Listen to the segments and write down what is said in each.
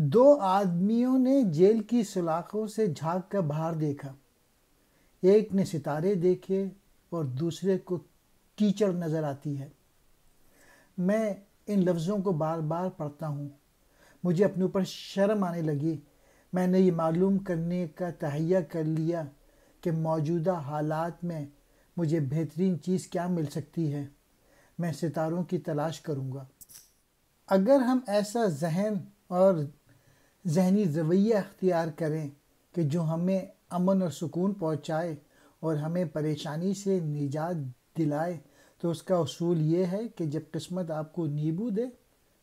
दो आदमियों ने जेल की सलाखों से झांक कर बाहर देखा एक ने सितारे देखे और दूसरे को कीचड़ नज़र आती है मैं इन लफ्ज़ों को बार बार पढ़ता हूँ मुझे अपने ऊपर शर्म आने लगी मैंने ये मालूम करने का तहैया कर लिया कि मौजूदा हालात में मुझे बेहतरीन चीज़ क्या मिल सकती है मैं सितारों की तलाश करूँगा अगर हम ऐसा जहन और जहनी रवैया अख्तियार करें कि जो हमें अमन और सुकून पहुँचाए और हमें परेशानी से निजात दिलाए तो उसका असूल ये है कि जब किस्मत आपको नींबू दे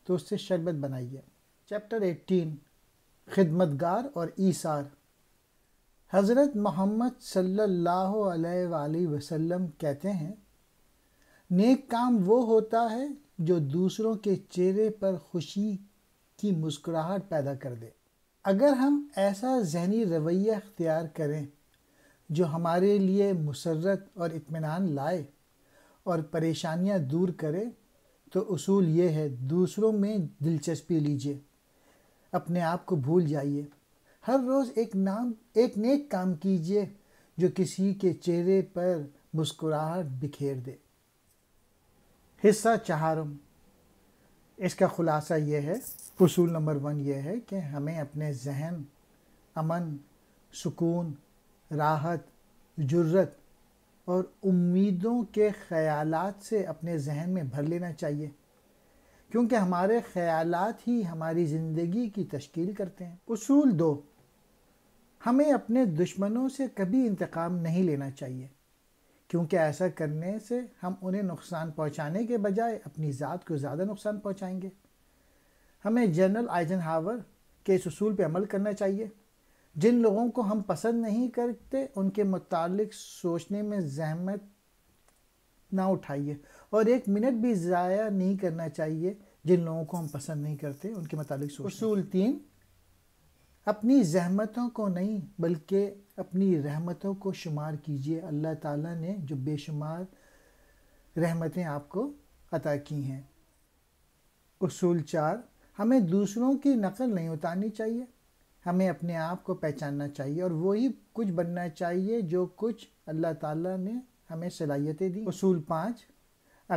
तो उससे शरबत बनाइए चैप्टर एटीन 18 गार और ईसार हज़रत मोहम्मद सल्ला अलैहि कहते हैं नेक काम वो होता है जो दूसरों के चेहरे पर खुशी की मुस्कुराहट पैदा कर दे अगर हम ऐसा जहनी रवैया अख्तियार करें जो हमारे लिए मुसरत और इत्मीनान लाए और परेशानियां दूर करे तो उसूल ये है दूसरों में दिलचस्पी लीजिए अपने आप को भूल जाइए हर रोज़ एक नाम एक नेक काम कीजिए जो किसी के चेहरे पर मुस्कुराहट बिखेर दे हिस्सा चहारम इसका ख़ुलासा यह है उसूल नंबर वन ये है कि हमें अपने जहन अमन सुकून राहत जुर्रत और उम्मीदों के ख्यालात से अपने जहन में भर लेना चाहिए क्योंकि हमारे ख्यालात ही हमारी ज़िंदगी की तश्कील करते हैं उसूल दो हमें अपने दुश्मनों से कभी इंतकाम नहीं लेना चाहिए क्योंकि ऐसा करने से हम उन्हें नुकसान पहुंचाने के बजाय अपनी ज़ात को ज़्यादा नुकसान पहुंचाएंगे हमें जनरल हावर के इस उसूल पर अमल करना चाहिए जिन लोगों को हम पसंद नहीं करते उनके मतलब सोचने में जहमत ना उठाइए और एक मिनट भी ज़ाया नहीं करना चाहिए जिन लोगों को हम पसंद नहीं करते उनके मतलब सोच उसूल तीन अपनी जहमतों को नहीं बल्कि अपनी रहमतों को शुमार कीजिए अल्लाह ताला ने जो बेशुमार रहमतें आपको अता की हैं उसूल चार हमें दूसरों की नकल नहीं उतारनी चाहिए हमें अपने आप को पहचानना चाहिए और वही कुछ बनना चाहिए जो कुछ अल्लाह ताला ने हमें सलाहियतें दी असूल पाँच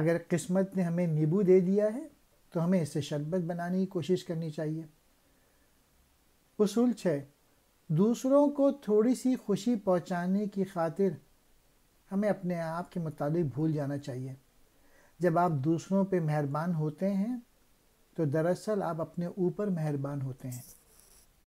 अगर किस्मत ने हमें नींबू दे दिया है तो हमें इसे शरबत बनाने की कोशिश करनी चाहिए असूल छः दूसरों को थोड़ी सी खुशी पहुंचाने की खातिर हमें अपने आप के मुताबिक भूल जाना चाहिए जब आप दूसरों पर मेहरबान होते हैं तो दरअसल आप अपने ऊपर मेहरबान होते हैं